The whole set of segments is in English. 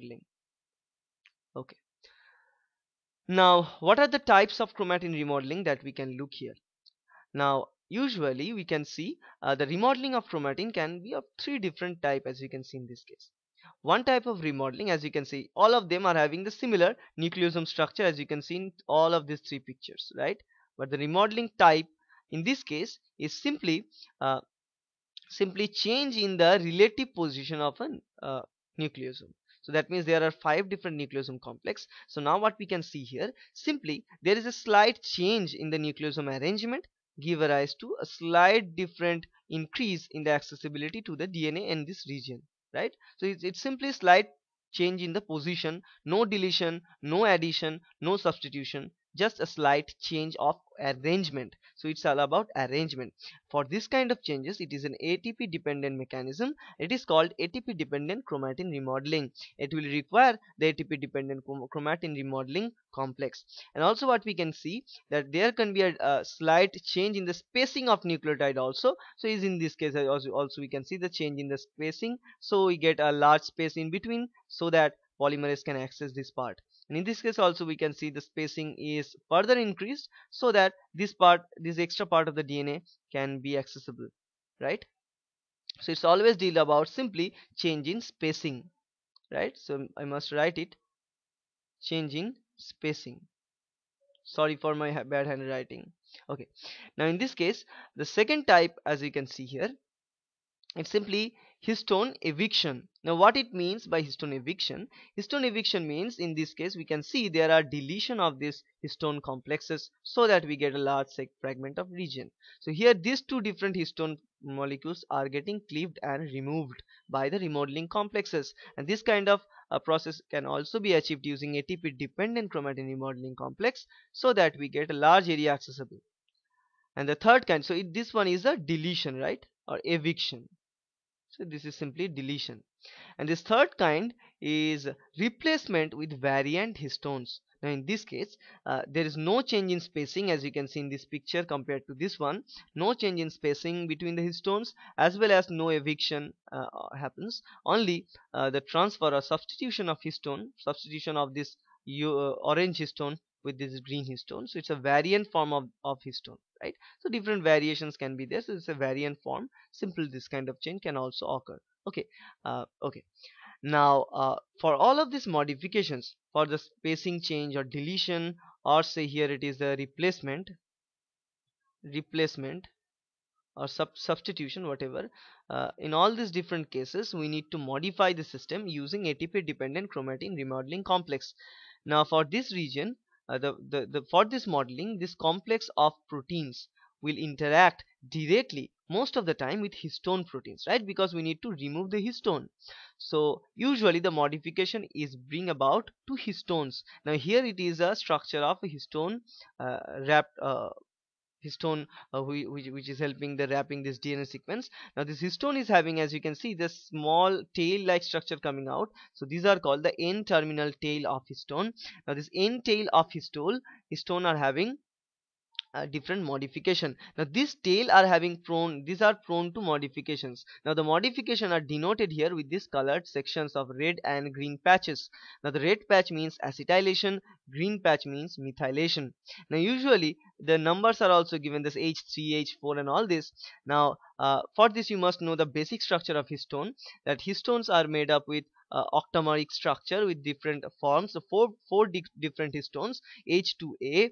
okay now what are the types of chromatin remodeling that we can look here now usually we can see uh, the remodeling of chromatin can be of three different type as you can see in this case one type of remodeling as you can see all of them are having the similar nucleosome structure as you can see in all of these three pictures right but the remodeling type in this case is simply uh, simply change in the relative position of a uh, nucleosome so that means there are five different nucleosome complex so now what we can see here simply there is a slight change in the nucleosome arrangement give rise to a slight different increase in the accessibility to the DNA in this region right so it's, it's simply slight change in the position no deletion no addition no substitution just a slight change of arrangement so it's all about arrangement for this kind of changes it is an ATP dependent mechanism it is called ATP dependent chromatin remodeling it will require the ATP dependent chromatin remodeling complex and also what we can see that there can be a, a slight change in the spacing of nucleotide also so is in this case also, also we can see the change in the spacing so we get a large space in between so that polymerase can access this part and in this case also we can see the spacing is further increased so that this part this extra part of the DNA can be accessible right so it's always deal about simply change in spacing right so I must write it changing spacing sorry for my ha bad handwriting okay now in this case the second type as you can see here it's simply histone eviction now what it means by histone eviction histone eviction means in this case we can see there are deletion of these histone complexes so that we get a large fragment of region so here these two different histone molecules are getting cleaved and removed by the remodeling complexes and this kind of a uh, process can also be achieved using ATP dependent chromatin remodeling complex so that we get a large area accessible and the third kind so it, this one is a deletion right or eviction so this is simply deletion and this third kind is replacement with variant histones now in this case uh, there is no change in spacing as you can see in this picture compared to this one no change in spacing between the histones as well as no eviction uh, uh happens only uh, the transfer or substitution of histone substitution of this uh, orange histone with this green histone so it's a variant form of, of histone right so different variations can be there so it's a variant form simple this kind of change can also occur okay uh, okay now uh, for all of these modifications for the spacing change or deletion or say here it is the replacement replacement or sub substitution whatever uh, in all these different cases we need to modify the system using ATP dependent chromatin remodeling complex now for this region uh, the, the, the, for this modeling this complex of proteins will interact directly most of the time with histone proteins right because we need to remove the histone so usually the modification is bring about to histones now here it is a structure of a histone uh, wrapped uh, histone uh, which, which, which is helping the wrapping this DNA sequence now this histone is having as you can see this small tail like structure coming out so these are called the N terminal tail of histone now this N tail of histone histone are having uh, different modification now this tail are having prone these are prone to modifications now the modification are denoted here with these colored sections of red and green patches now the red patch means acetylation green patch means methylation now usually the numbers are also given this h3 h4 and all this now uh, for this you must know the basic structure of histone that histones are made up with uh, octameric structure with different forms so four four di different histones h2a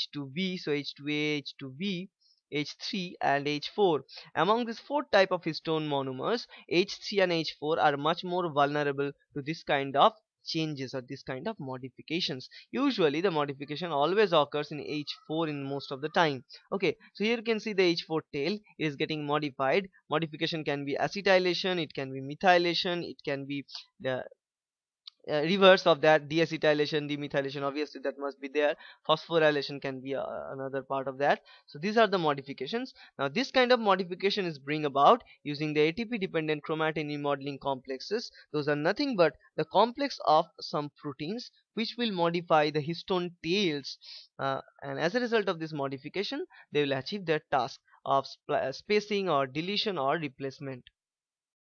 h2b so h2a h2b H3 and H4. Among these four type of histone monomers, H3 and H4 are much more vulnerable to this kind of changes or this kind of modifications usually the modification always occurs in h4 in most of the time okay so here you can see the h4 tail is getting modified modification can be acetylation it can be methylation it can be the uh, reverse of that deacetylation demethylation obviously that must be there phosphorylation can be uh, another part of that so these are the modifications now this kind of modification is bring about using the ATP dependent chromatin remodeling complexes those are nothing but the complex of some proteins which will modify the histone tails uh, and as a result of this modification they will achieve their task of uh, spacing or deletion or replacement